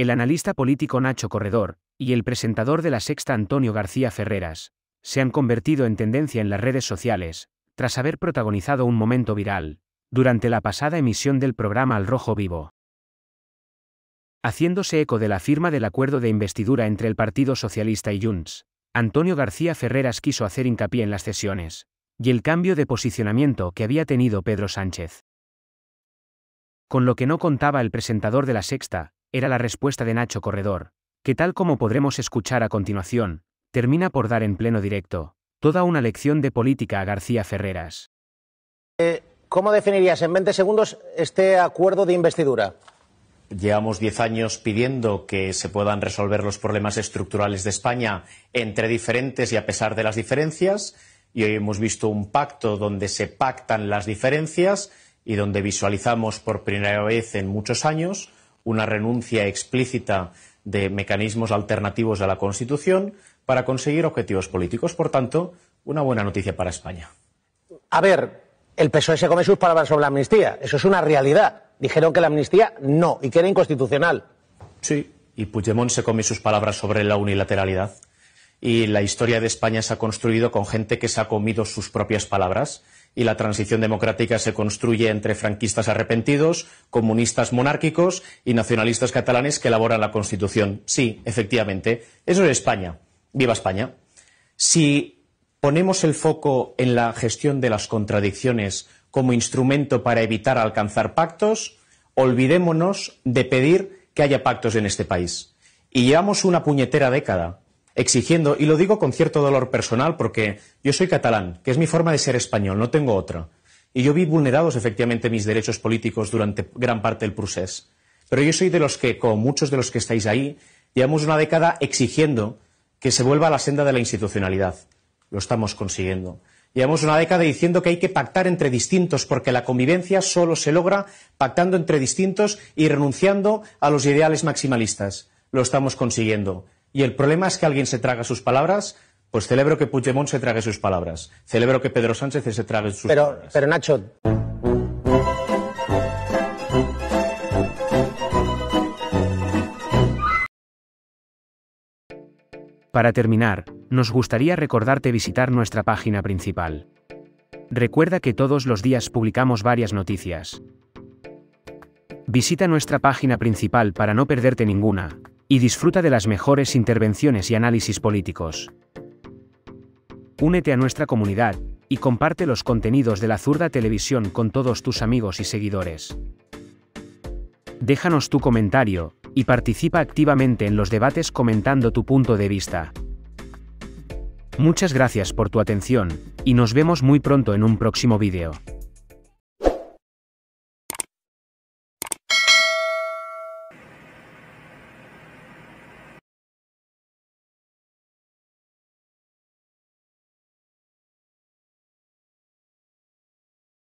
el analista político Nacho Corredor y el presentador de la sexta Antonio García Ferreras, se han convertido en tendencia en las redes sociales, tras haber protagonizado un momento viral, durante la pasada emisión del programa Al Rojo Vivo. Haciéndose eco de la firma del acuerdo de investidura entre el Partido Socialista y Junts, Antonio García Ferreras quiso hacer hincapié en las cesiones y el cambio de posicionamiento que había tenido Pedro Sánchez. Con lo que no contaba el presentador de la Sexta, era la respuesta de Nacho Corredor, que tal como podremos escuchar a continuación, termina por dar en pleno directo toda una lección de política a García Ferreras. Eh, ¿Cómo definirías en 20 segundos este acuerdo de investidura? Llevamos 10 años pidiendo que se puedan resolver los problemas estructurales de España entre diferentes y a pesar de las diferencias. Y hoy hemos visto un pacto donde se pactan las diferencias y donde visualizamos por primera vez en muchos años una renuncia explícita de mecanismos alternativos a la Constitución para conseguir objetivos políticos. Por tanto, una buena noticia para España. A ver, el PSOE se come sus palabras sobre la amnistía. Eso es una realidad. Dijeron que la amnistía no y que era inconstitucional. Sí, y Puigdemont se come sus palabras sobre la unilateralidad. Y la historia de España se ha construido con gente que se ha comido sus propias palabras y la transición democrática se construye entre franquistas arrepentidos, comunistas monárquicos y nacionalistas catalanes que elaboran la Constitución. Sí, efectivamente, eso es España. Viva España. Si ponemos el foco en la gestión de las contradicciones como instrumento para evitar alcanzar pactos, olvidémonos de pedir que haya pactos en este país. Y llevamos una puñetera década exigiendo, y lo digo con cierto dolor personal porque yo soy catalán, que es mi forma de ser español, no tengo otra. Y yo vi vulnerados efectivamente mis derechos políticos durante gran parte del procés. Pero yo soy de los que, como muchos de los que estáis ahí, llevamos una década exigiendo que se vuelva a la senda de la institucionalidad. Lo estamos consiguiendo. Llevamos una década diciendo que hay que pactar entre distintos, porque la convivencia solo se logra pactando entre distintos y renunciando a los ideales maximalistas. Lo estamos consiguiendo y el problema es que alguien se traga sus palabras, pues celebro que Puigdemont se trague sus palabras. Celebro que Pedro Sánchez se trague sus pero, palabras. Pero Nacho. Para terminar, nos gustaría recordarte visitar nuestra página principal. Recuerda que todos los días publicamos varias noticias. Visita nuestra página principal para no perderte ninguna y disfruta de las mejores intervenciones y análisis políticos. Únete a nuestra comunidad y comparte los contenidos de la Zurda Televisión con todos tus amigos y seguidores. Déjanos tu comentario y participa activamente en los debates comentando tu punto de vista. Muchas gracias por tu atención y nos vemos muy pronto en un próximo vídeo.